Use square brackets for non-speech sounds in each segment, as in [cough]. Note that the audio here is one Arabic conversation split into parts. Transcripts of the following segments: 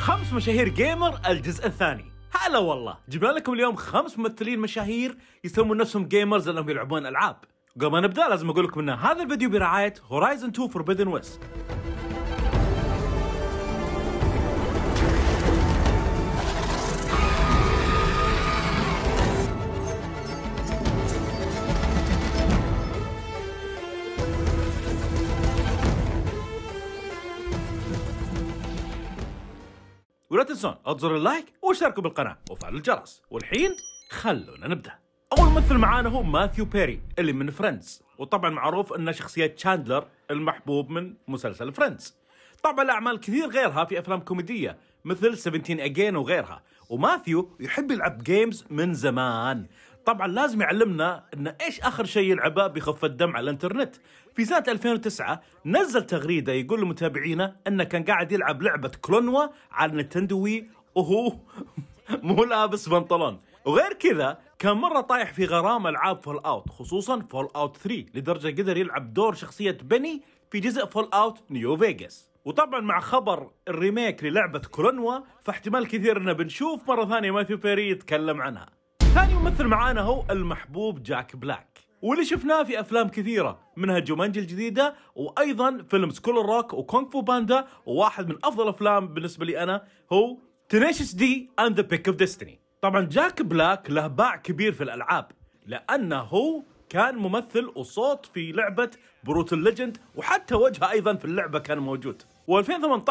خمس مشاهير جيمر الجزء الثاني هلا والله جبنا لكم اليوم خمس ممثلين مشاهير يسمون نفسهم جيمرز لانهم يلعبون العاب قبل ما نبدا لازم اقول لكم ان هذا الفيديو برعايه هورايزن 2 فوربيدن ويست ولا تنسون تزروا اللايك واشتركوا بالقناة وفعلوا الجرس والحين خلونا نبدأ أول ممثل معانا هو ماثيو بيري اللي من فريندز وطبعا معروف انه شخصية تشاندلر المحبوب من مسلسل فريندز طبعا أعمال كثير غيرها في أفلام كوميدية مثل 17 أجين وغيرها وماثيو يحب يلعب جيمز من زمان طبعا لازم يعلمنا ان ايش اخر شيء يلعبه بخفه الدم على الانترنت في سنه 2009 نزل تغريده يقول لمتابعينه انه كان قاعد يلعب لعبه كلونوا على نتندو وي وهو [laughs] مو لابس بنطلون وغير كذا كان مرة طايح في غرام العاب فول اوت خصوصا فول اوت 3 لدرجة قدر يلعب دور شخصية بني في جزء فول اوت نيو فيجاس وطبعا مع خبر الريميك للعبة كولونوا فاحتمال كثير انه بنشوف مرة ثانية ماثيو بيري يتكلم عنها ثاني ممثل معانا هو المحبوب جاك بلاك واللي شفناه في افلام كثيره منها جومانجي الجديده وايضا فيلم سكول روك وكونغ فو باندا وواحد من افضل الافلام بالنسبه لي انا هو تينيشس دي اند ذا بيك اوف ديستني طبعا جاك بلاك له باع كبير في الالعاب لانه هو كان ممثل وصوت في لعبه بروتل ليجند وحتى وجهه ايضا في اللعبه كان موجود و2018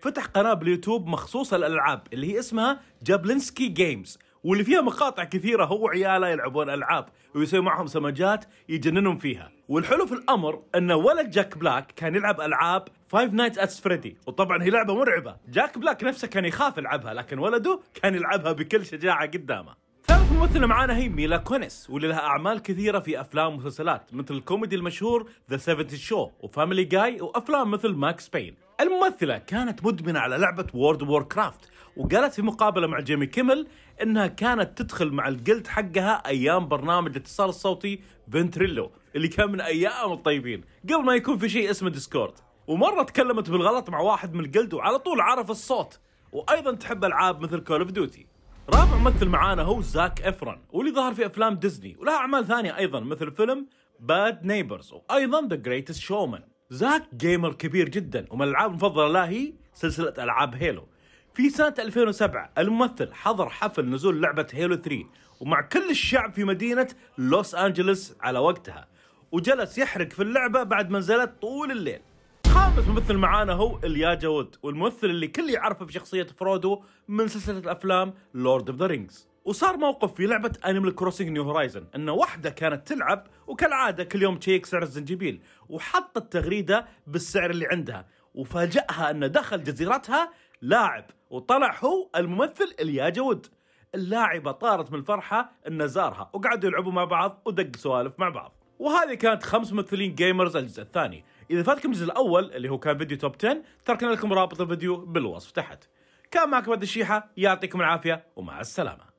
فتح قناه باليوتيوب مخصوصه للالعاب اللي هي اسمها جابلينسكي جيمز واللي فيها مقاطع كثيره هو وعياله يلعبون العاب ويسوي معهم سمجات يجننهم فيها والحلو في الامر ان ولد جاك بلاك كان يلعب العاب فايف Nights at فريدي وطبعا هي لعبه مرعبه جاك بلاك نفسه كان يخاف يلعبها لكن ولده كان يلعبها بكل شجاعه قدامه ثالث ممثلة معانا هي ميلا كونس واللي لها أعمال كثيرة في أفلام ومسلسلات مثل الكوميدي المشهور ذا سيفنتي شو وفاميلي جاي وأفلام مثل ماكس بين الممثلة كانت مدمنة على لعبة وورد وور كرافت وقالت في مقابلة مع جيمي كيمل إنها كانت تدخل مع الجلد حقها أيام برنامج الاتصال الصوتي فنتريلو اللي كان من أيام الطيبين قبل ما يكون في شيء اسمه ديسكورد ومرة تكلمت بالغلط مع واحد من الجلد وعلى طول عرف الصوت وأيضا تحب ألعاب مثل كول اوف ديوتي رابع ممثل معانا هو زاك افرن واللي ظهر في افلام ديزني ولها اعمال ثانيه ايضا مثل فيلم باد نيبرز وايضا ذا جريتست شومان زاك جيمر كبير جدا ومن الالعاب المفضله له هي سلسله العاب هيلو في سنة 2007 الممثل حضر حفل نزول لعبة هيلو 3 ومع كل الشعب في مدينة لوس أنجلوس على وقتها وجلس يحرق في اللعبة بعد ما نزلت طول الليل بس ممثل معانا هو الياجا وود والممثل اللي كل يعرفه بشخصيه فرودو من سلسله الافلام لورد اوف ذا رينجز وصار موقف في لعبة انيمال كروسنج نيو هورايزن ان واحدة كانت تلعب وكالعادة كل يوم تشيك سعر الزنجبيل وحطت تغريدة بالسعر اللي عندها وفاجأها انه دخل جزيرتها لاعب وطلع هو الممثل الياجا جود اللاعبة طارت من الفرحة انه زارها وقعدوا يلعبوا مع بعض ودق سوالف مع بعض وهذه كانت خمس ممثلين جيمرز الجزء الثاني اذا فاتكم الجزء الاول اللي هو كان فيديو توب 10 تركنا لكم رابط الفيديو بالوصف تحت كان معكم الشيحه يعطيكم العافيه ومع السلامه